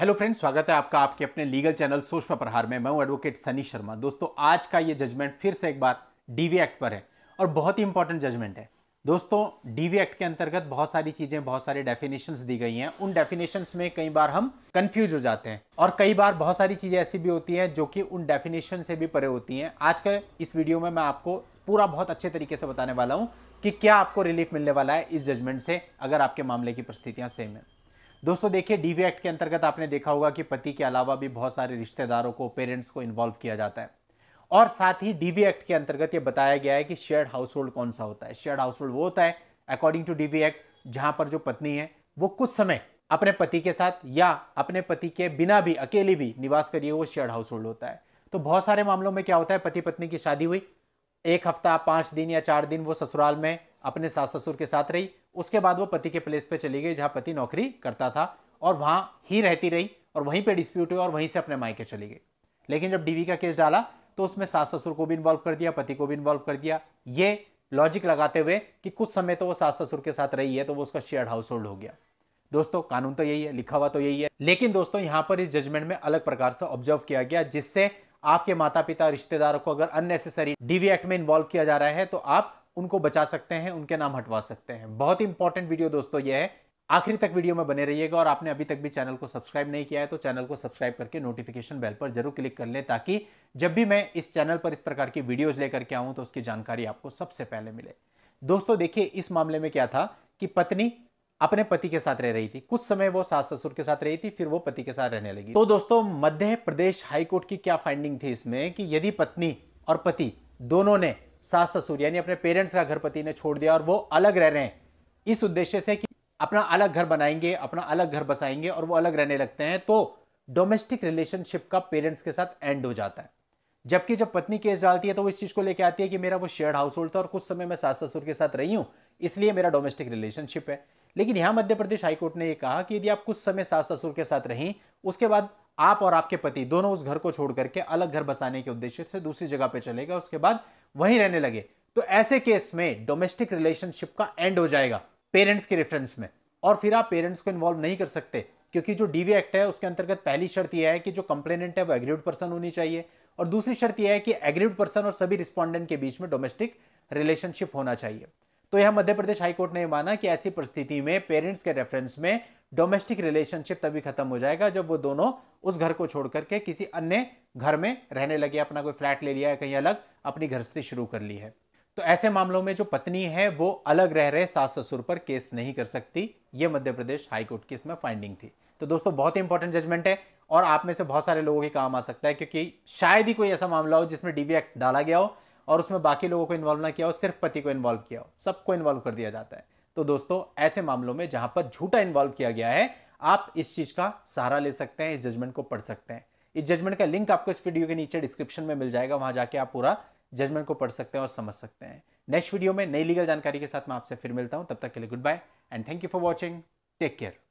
hello friend स्वागत है आपका आपके अपने लीगल चैनल सूक्ष्म प्रहार में मैं हूं एडवोकेट सनी शर्मा दोस्तों आज का ये जजमेंट फिर से एक बार डीवी एक्ट पर है और बहुत ही इंपॉर्टेंट जजमेंट है दोस्तों डीवी एक्ट के अंतर्गत बहुत सारी चीज़ें बहुत सारी डेफिनेशंस दी गई हैं उन डेफिनेशंस में कई बार हम कंफ्यूज हो जाते हैं और कई बार बहुत सारी चीज़ें ऐसी भी होती हैं जो कि उन डेफिनेशन से भी परे होती हैं आज के इस वीडियो में मैं आपको पूरा बहुत अच्छे तरीके से बताने वाला हूँ कि क्या आपको रिलीफ मिलने वाला है इस जजमेंट से अगर आपके मामले की परिस्थितियां सेम है दोस्तों देखिए डीवी एक्ट के अंतर्गत आपने देखा होगा कि पति के अलावा भी बहुत सारे रिश्तेदारों को पेरेंट्स को इन्वॉल्व किया जाता है और साथ ही डीवी एक्ट के अंतर्गत ये बताया गया है कि शेयर्ड हाउस होल्ड कौन सा होता है शेयर्ड हाउस होल्ड वो होता है अकॉर्डिंग टू डीवी एक्ट जहां पर जो पत्नी है वो कुछ समय अपने पति के साथ या अपने पति के बिना भी अकेले भी निवास करिए वो शेयर्ड हाउस होल्ड होता है तो बहुत सारे मामलों में क्या होता है पति पत्नी की शादी हुई एक हफ्ता पांच दिन या चार दिन वो ससुराल में अपने सास ससुर के साथ रही उसके बाद वो पति के प्लेस पे चली गई जहाँ पति नौकरी करता था और वहाँ ही रहती रही और वहीं पे डिस्प्यूट हुआ और वहीं से अपने मायके चली गई लेकिन जब डीवी का केस डाला तो उसमें सास ससुर को भी इन्वॉल्व कर दिया पति को भी इन्वॉल्व कर दिया ये लॉजिक लगाते हुए कि कुछ समय तो वो सास ससुर के साथ रही है तो वो उसका शेयर हाउस होल्ड हो गया दोस्तों कानून तो यही है लिखा हुआ तो यही है लेकिन दोस्तों यहाँ पर इस जजमेंट में अलग प्रकार से ऑब्जर्व किया गया जिससे आपके माता पिता रिश्तेदारों को अगर अननेसेसरी डीवी एक्ट में इन्वॉल्व किया जा रहा है तो आप उनको बचा सकते हैं उनके नाम हटवा सकते हैं बहुत ही इंपॉर्टेंट वीडियो दोस्तों ये है आखिरी तक वीडियो में बने रहिएगा और आपने अभी तक भी चैनल को सब्सक्राइब नहीं किया है तो चैनल को सब्सक्राइब करके नोटिफिकेशन बेल पर जरूर क्लिक कर लें ताकि जब भी मैं इस चैनल पर इस प्रकार की वीडियोज लेकर के आऊँ तो उसकी जानकारी आपको सबसे पहले मिले दोस्तों देखिए इस मामले में क्या था कि पत्नी अपने पति के साथ रह रही थी कुछ समय वो सास ससुर के साथ रही थी फिर वो पति के साथ रहने लगी तो दोस्तों मध्य प्रदेश हाईकोर्ट की क्या फाइंडिंग थी इसमें कि यदि पत्नी और पति दोनों ने सास ससुर यानी अपने पेरेंट्स का घर पति ने छोड़ दिया और वो अलग रह रहे हैं इस उद्देश्य से कि अपना अलग घर बनाएंगे अपना अलग घर बसाएंगे और वो अलग रहने लगते हैं तो डोमेस्टिक रिलेशनशिप का पेरेंट्स के साथ एंड हो जाता है जबकि जब पत्नी केस डालती है तो वो इस चीज़ को लेकर आती है कि मेरा वो शेयर्ड हाउस होल्ड था और कुछ समय मैं सास ससुर के साथ रही हूँ इसलिए मेरा डोमेस्टिक रिलेशनशिप है लेकिन यहाँ मध्य प्रदेश हाईकोर्ट ने यह कहा कि यदि आप कुछ समय सास ससुर के साथ रहें उसके बाद आप और आपके पति दोनों उस घर को छोड़ करके अलग घर बसाने के उद्देश्य से दूसरी जगह पर चले गए उसके बाद वहीं रहने लगे तो ऐसे केस में डोमेस्टिक रिलेशनशिप का एंड हो जाएगा पेरेंट्स के रेफरेंस में और फिर आप पेरेंट्स को इन्वॉल्व नहीं कर सकते क्योंकि जो डीवी एक्ट है उसके अंतर्गत पहली शर्त यह है कि जो कंप्लेनेंट है वो एग्रीड पर्सन होनी चाहिए और दूसरी शर्त यह है कि एग्रीड पर्सन और सभी रिस्पॉन्डेंट के बीच में डोमेस्टिक रिलेशनशिप होना चाहिए तो यह मध्य प्रदेश हाईकोर्ट ने माना कि ऐसी परिस्थिति में पेरेंट्स के रेफरेंस में डोमेस्टिक रिलेशनशिप तभी खत्म हो जाएगा जब वो दोनों उस घर को छोड़ करके किसी अन्य घर में रहने लगे अपना कोई फ्लैट ले लिया है कहीं अलग अपनी घर से शुरू कर ली है तो ऐसे मामलों में जो पत्नी है वो अलग रह रहे सास ससुर पर केस नहीं कर सकती ये मध्य प्रदेश हाईकोर्ट की इसमें फाइंडिंग थी तो दोस्तों बहुत ही इंपॉर्टेंट जजमेंट है और आप में से बहुत सारे लोगों के काम आ सकता है क्योंकि शायद ही कोई ऐसा मामला हो जिसमें डीबी एक्ट डाला गया हो और उसमें बाकी लोगों को इन्वॉल्व ना किया हो सिर्फ पति को इन्वॉल्व किया हो सबको इन्वॉल्व कर दिया जाता है तो दोस्तों ऐसे मामलों में जहां पर झूठा इन्वॉल्व किया गया है आप इस चीज का सहारा ले सकते हैं इस जजमेंट को पढ़ सकते हैं इस जजमेंट का लिंक आपको इस वीडियो के नीचे डिस्क्रिप्शन में मिल जाएगा वहां जाके आप पूरा जजमेंट को पढ़ सकते हैं और समझ सकते हैं नेक्स्ट वीडियो में नई लीगल जानकारी के साथ मैं आपसे फिर मिलता हूं तब तक के लिए good bye and thank you for watching take care